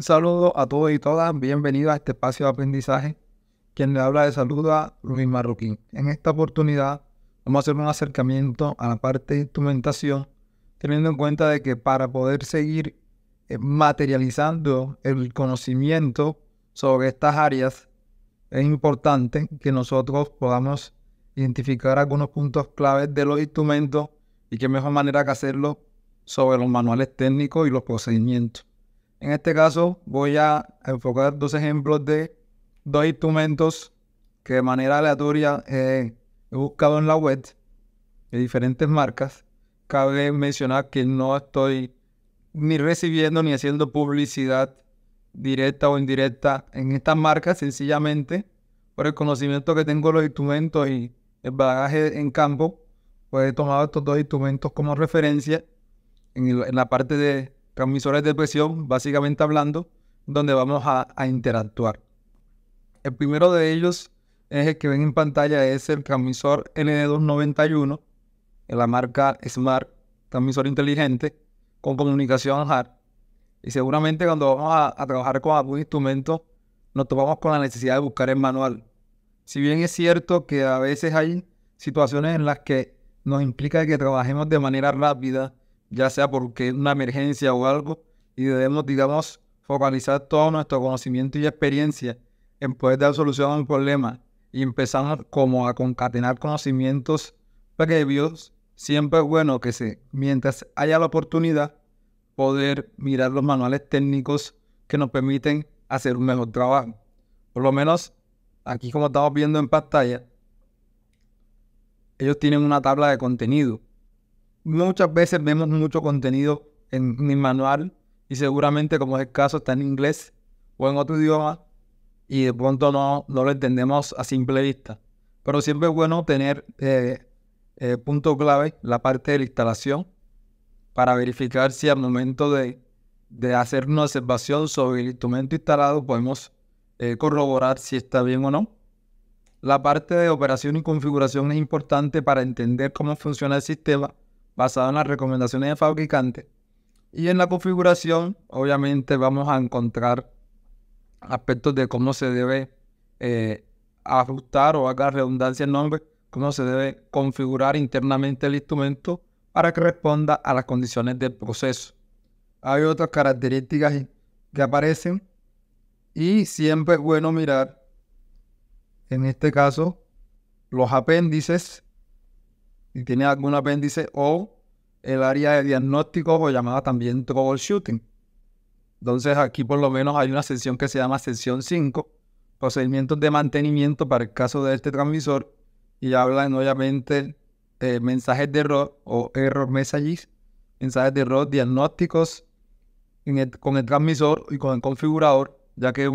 Un saludo a todos y todas, bienvenidos a este espacio de aprendizaje. Quien le habla de a Luis Marroquín. En esta oportunidad vamos a hacer un acercamiento a la parte de instrumentación, teniendo en cuenta de que para poder seguir eh, materializando el conocimiento sobre estas áreas, es importante que nosotros podamos identificar algunos puntos claves de los instrumentos y qué mejor manera que hacerlo sobre los manuales técnicos y los procedimientos. En este caso voy a enfocar dos ejemplos de dos instrumentos que de manera aleatoria he buscado en la web de diferentes marcas. Cabe mencionar que no estoy ni recibiendo ni haciendo publicidad directa o indirecta en estas marcas, sencillamente por el conocimiento que tengo de los instrumentos y el bagaje en campo, pues he tomado estos dos instrumentos como referencia en la parte de transmisores de presión, básicamente hablando, donde vamos a, interactuar. El primero de ellos es el que ven en pantalla, es el transmisor nd 291 la marca Smart, transmisor inteligente con comunicación hard. Y seguramente cuando vamos a, a, trabajar con algún instrumento, nos topamos con la necesidad de buscar el manual. Si bien es cierto que a veces hay situaciones en las que nos implica que trabajemos de manera rápida, ya sea porque es una emergencia o algo, y debemos, digamos, focalizar todo nuestro conocimiento y experiencia en poder dar solución a un problema y empezar como a concatenar conocimientos previos, siempre es bueno que se, mientras haya la oportunidad, poder mirar los manuales técnicos que nos permiten hacer un mejor trabajo. Por lo menos aquí como estamos viendo en pantalla, ellos tienen una tabla de contenido muchas veces vemos mucho contenido en mi manual y seguramente como es el caso está en inglés o en otro idioma y de pronto no, no lo entendemos a simple vista. Pero siempre es bueno tener eh, eh punto clave la parte de la instalación para verificar si al momento de, hacer una observación sobre el instrumento instalado podemos eh, corroborar si está bien o no. La parte de operación y configuración es importante para entender cómo funciona el sistema basado en las recomendaciones del fabricante. Y en la configuración, obviamente, vamos a encontrar aspectos de cómo se debe eh, ajustar o haga redundancia el nombre, cómo se debe configurar internamente el instrumento para que responda a las condiciones del proceso. Hay otras características que aparecen y siempre es bueno mirar, en este caso, los apéndices y tiene algún apéndice o el área de diagnóstico o llamada también troubleshooting. Entonces aquí por lo menos hay una sección que se llama sección 5, procedimientos de mantenimiento para el caso de este transmisor y hablan obviamente mensajes de error o error messages, mensajes de error, diagnósticos con el transmisor y con el configurador, ya que es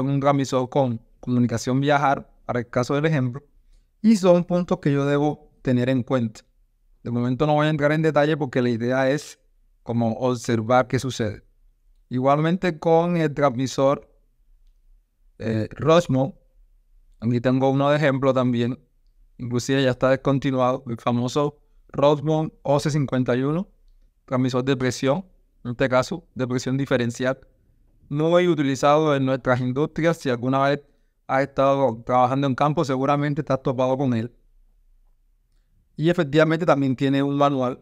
un transmisor con comunicación viajar, para el caso del ejemplo, y son puntos que yo debo tener en cuenta. De momento no voy a entrar en detalle porque la idea es como observar qué sucede. Igualmente con el transmisor eh, aquí tengo uno de ejemplo también, inclusive ya está descontinuado, el famoso Rosmo OC51, transmisor de presión, en este caso de presión diferencial, no he utilizado en nuestras industrias, si alguna vez has estado trabajando en campo seguramente estás topado con él. Y efectivamente también tiene un manual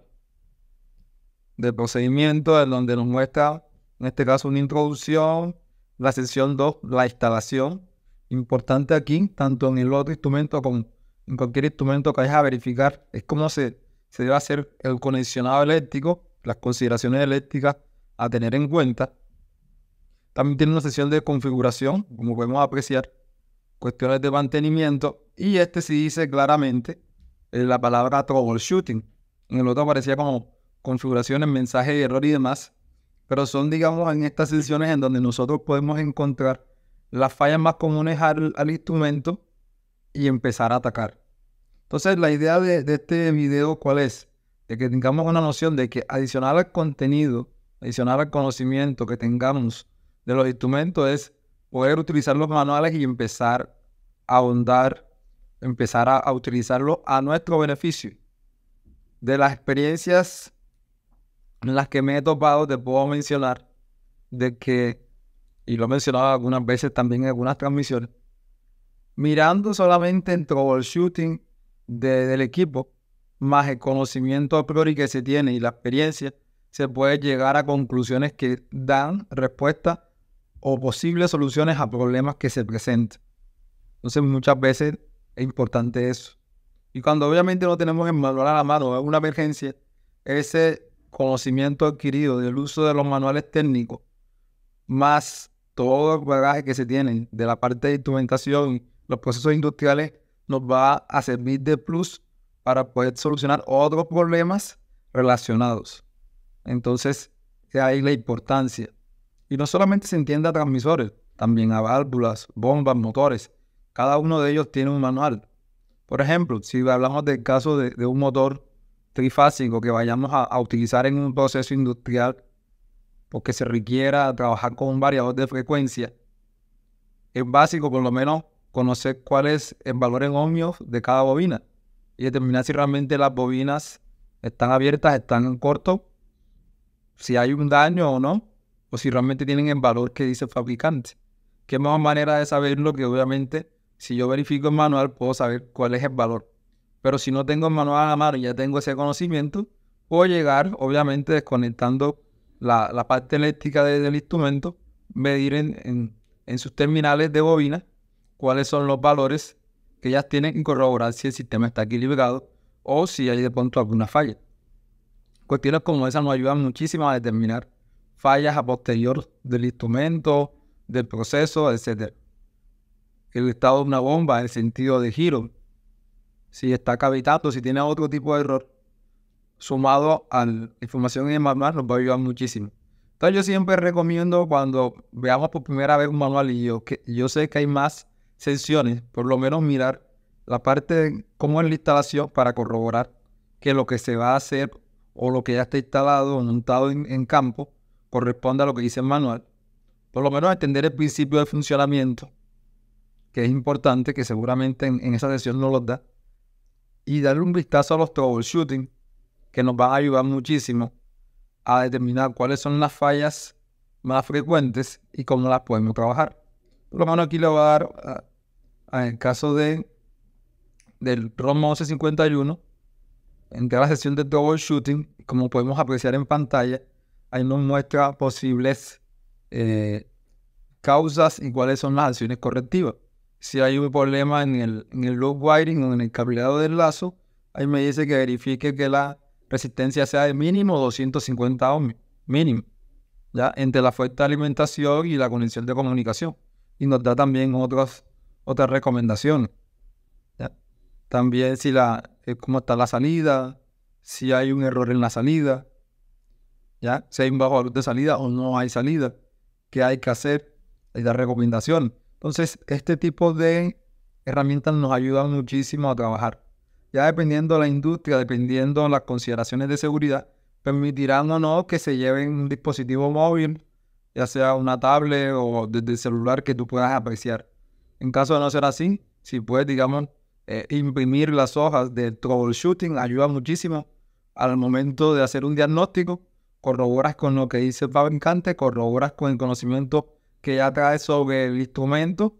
de procedimiento en donde nos muestra, en este caso, una introducción, la sesión 2, la instalación. Importante aquí, tanto en el otro instrumento como en cualquier instrumento que vayas a verificar, es cómo se, se debe hacer el conexionado eléctrico, las consideraciones eléctricas a tener en cuenta. También tiene una sesión de configuración, como podemos apreciar, cuestiones de mantenimiento, y este sí dice claramente eh, la palabra troubleshooting. En el otro aparecía como configuraciones, mensajes de error y demás. Pero son, digamos, en estas sesiones en donde nosotros podemos encontrar las fallas más comunes al, instrumento y empezar a atacar. Entonces, la idea de, de, este video, ¿cuál es? De que tengamos una noción de que adicional al contenido, adicional al conocimiento que tengamos de los instrumentos, es poder utilizar los manuales y empezar a ahondar empezar a, utilizarlo a nuestro beneficio. De las experiencias en las que me he topado, te puedo mencionar de que, y lo he mencionado algunas veces también en algunas transmisiones, mirando solamente el troubleshooting del equipo, más el conocimiento a priori que se tiene y la experiencia, se puede llegar a conclusiones que dan respuesta o posibles soluciones a problemas que se presentan. Entonces muchas veces es importante eso. Y cuando obviamente no tenemos el manual a la mano, es una emergencia, ese conocimiento adquirido del uso de los manuales técnicos, más todo el bagaje que se tiene de la parte de instrumentación, los procesos industriales, nos va a servir de plus para poder solucionar otros problemas relacionados. Entonces, ahí la importancia. Y no solamente se entiende a transmisores, también a válvulas, bombas, motores cada uno de ellos tiene un manual. Por ejemplo, si hablamos del caso de, un motor trifásico que vayamos a, utilizar en un proceso industrial, porque se requiera trabajar con un variador de frecuencia, es básico por lo menos conocer cuál es el valor en ohmios de cada bobina y determinar si realmente las bobinas están abiertas, están en corto, si hay un daño o no, o si realmente tienen el valor que dice el fabricante. ¿Qué mejor manera de saberlo que obviamente si yo verifico el manual, puedo saber cuál es el valor. Pero si no tengo el manual a la mano y ya tengo ese conocimiento, puedo llegar, obviamente, desconectando la, parte eléctrica del instrumento, medir en, sus terminales de bobina cuáles son los valores que ellas tienen y corroborar si el sistema está equilibrado o si hay de pronto alguna falla. Cuestiones como esa nos ayudan muchísimo a determinar fallas a posterior del instrumento, del proceso, etcétera el estado de una bomba en el sentido de giro, si está cavitando, si tiene otro tipo de error, sumado a la información en el manual, nos va a ayudar muchísimo. Entonces yo siempre recomiendo cuando veamos por primera vez un manual y yo, que, yo sé que hay más sesiones, por lo menos mirar la parte de cómo es la instalación para corroborar que lo que se va a hacer o lo que ya está instalado o montado en, en campo corresponde a lo que dice el manual. Por lo menos entender el principio de funcionamiento que es importante, que seguramente en, esa sesión no los da, y darle un vistazo a los troubleshooting, que nos va a ayudar muchísimo a determinar cuáles son las fallas más frecuentes y cómo las podemos trabajar. Por lo menos aquí le voy a dar, ah, ah, en el caso de, del ROM 1151, entre la sesión de troubleshooting, como podemos apreciar en pantalla, ahí nos muestra posibles eh, causas y cuáles son las acciones correctivas si hay un problema en el, en loop wiring o en el cableado del lazo, ahí me dice que verifique que la resistencia sea de mínimo 250 ohmios, mínimo, ¿ya? entre la fuente de alimentación y la conexión de comunicación. Y nos da también otras, otras recomendaciones. También si la, eh, cómo está la salida, si hay un error en la salida, ¿ya? si hay un bajo valor de salida o no hay salida, qué hay que hacer, hay dar recomendación. Entonces, este tipo de herramientas nos ayudan muchísimo a trabajar. Ya dependiendo de la industria, dependiendo de las consideraciones de seguridad, permitirán o no que se lleven un dispositivo móvil, ya sea una tablet o desde el celular que tú puedas apreciar. En caso de no ser así, si puedes, digamos, eh, imprimir las hojas de troubleshooting, ayuda muchísimo al momento de hacer un diagnóstico, corroboras con lo que dice el fabricante, corroboras con el conocimiento que ya trae sobre el instrumento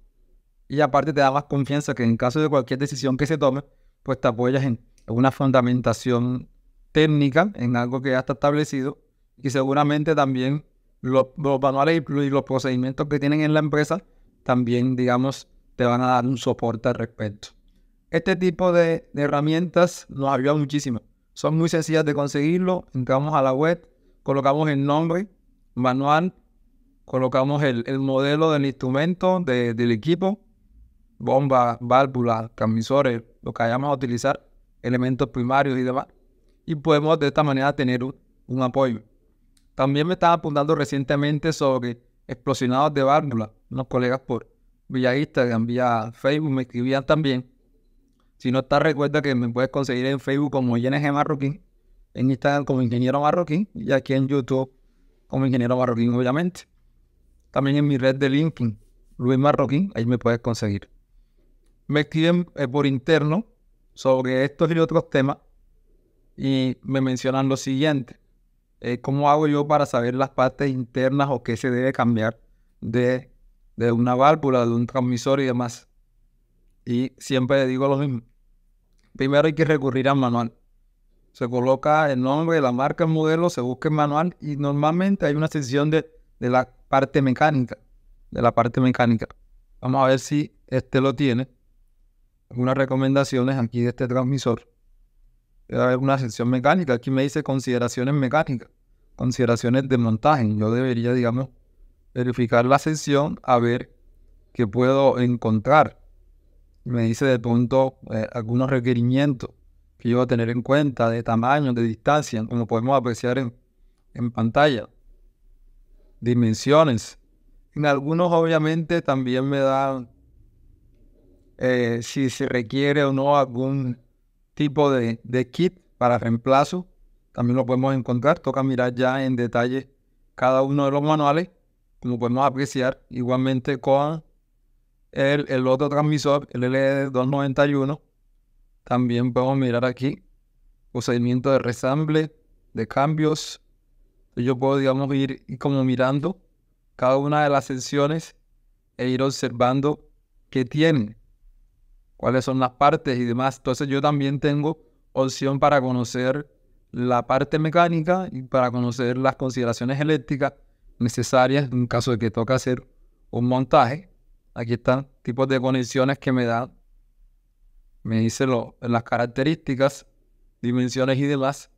y aparte te da más confianza que en caso de cualquier decisión que se tome, pues te apoyas en una fundamentación técnica, en algo que ya está establecido y seguramente también los, manuales y los procedimientos que tienen en la empresa también, digamos, te van a dar un soporte al respecto. Este tipo de, de herramientas nos ayuda muchísimo. Son muy sencillas de conseguirlo. Entramos a la web, colocamos el nombre, manual, colocamos el, modelo del instrumento del equipo, bombas, válvulas, transmisores, lo que vayamos a utilizar, elementos primarios y demás. Y podemos de esta manera tener un, apoyo. También me estaba apuntando recientemente sobre explosionados de válvulas. Unos colegas por vía Instagram, vía Facebook me escribían también. Si no está, recuerda que me puedes conseguir en Facebook como ING Marroquín, en Instagram como Ingeniero Marroquín y aquí en YouTube como Ingeniero Marroquín, obviamente también en mi red de LinkedIn, Luis Marroquín, ahí me puedes conseguir. Me escriben eh, por interno sobre estos y otros temas y me mencionan lo siguiente. Eh, ¿Cómo hago yo para saber las partes internas o qué se debe cambiar de, una válvula, de un transmisor y demás? Y siempre digo lo mismo. Primero hay que recurrir al manual. Se coloca el nombre, la marca, el modelo, se busca el manual y normalmente hay una sección de, de la parte mecánica, de la parte mecánica. Vamos a ver si este lo tiene. Algunas recomendaciones aquí de este transmisor. Debe haber una sección mecánica. Aquí me dice consideraciones mecánicas, consideraciones de montaje. Yo debería, digamos, verificar la sección a ver qué puedo encontrar. Me dice de punto eh, algunos requerimientos que yo voy a tener en cuenta de tamaño, de distancia, como podemos apreciar en pantalla dimensiones. En algunos obviamente también me da eh, si se requiere o no algún tipo de, kit para reemplazo. También lo podemos encontrar. Toca mirar ya en detalle cada uno de los manuales, como podemos apreciar. Igualmente con el, otro transmisor, el led 291 También podemos mirar aquí procedimiento de resamble, de cambios, yo puedo, digamos, ir como mirando cada una de las secciones e ir observando qué tienen, cuáles son las partes y demás. Entonces yo también tengo opción para conocer la parte mecánica y para conocer las consideraciones eléctricas necesarias en caso de que toque hacer un montaje. Aquí están tipos de conexiones que me dan. Me dice las características, dimensiones y demás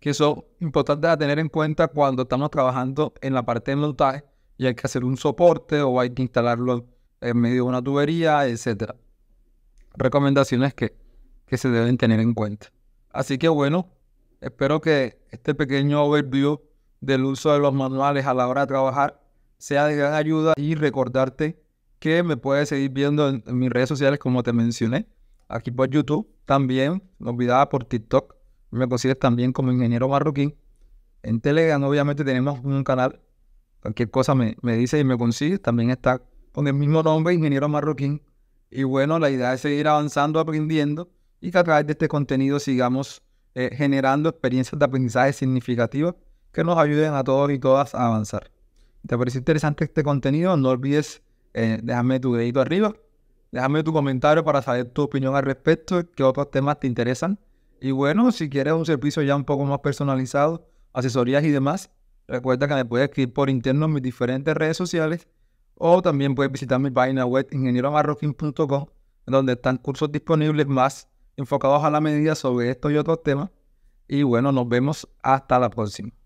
que son importantes a tener en cuenta cuando estamos trabajando en la parte de montaje y hay que hacer un soporte o hay que instalarlo en medio de una tubería, etc. Recomendaciones que, que se deben tener en cuenta. Así que bueno, espero que este pequeño overview del uso de los manuales a la hora de trabajar sea de gran ayuda y recordarte que me puedes seguir viendo en, en mis redes sociales como te mencioné, aquí por YouTube, también, no olvidaba por TikTok me consigues también como ingeniero marroquín. En Telegram, obviamente, tenemos un canal. Cualquier cosa me, dice y me consigues. También está con el mismo nombre, ingeniero marroquín. Y bueno, la idea es seguir avanzando, aprendiendo y que a través de este contenido sigamos eh, generando experiencias de aprendizaje significativas que nos ayuden a todos y todas a avanzar. ¿Te parece interesante este contenido? No olvides eh, dejarme tu dedito arriba, déjame tu comentario para saber tu opinión al respecto, qué otros temas te interesan y bueno, si quieres un servicio ya un poco más personalizado, asesorías y demás, recuerda que me puedes escribir por interno en mis diferentes redes sociales o también puedes visitar mi página web ingenieromarroquín.com, donde están cursos disponibles más enfocados a la medida sobre estos y otros temas. Y bueno, nos vemos hasta la próxima.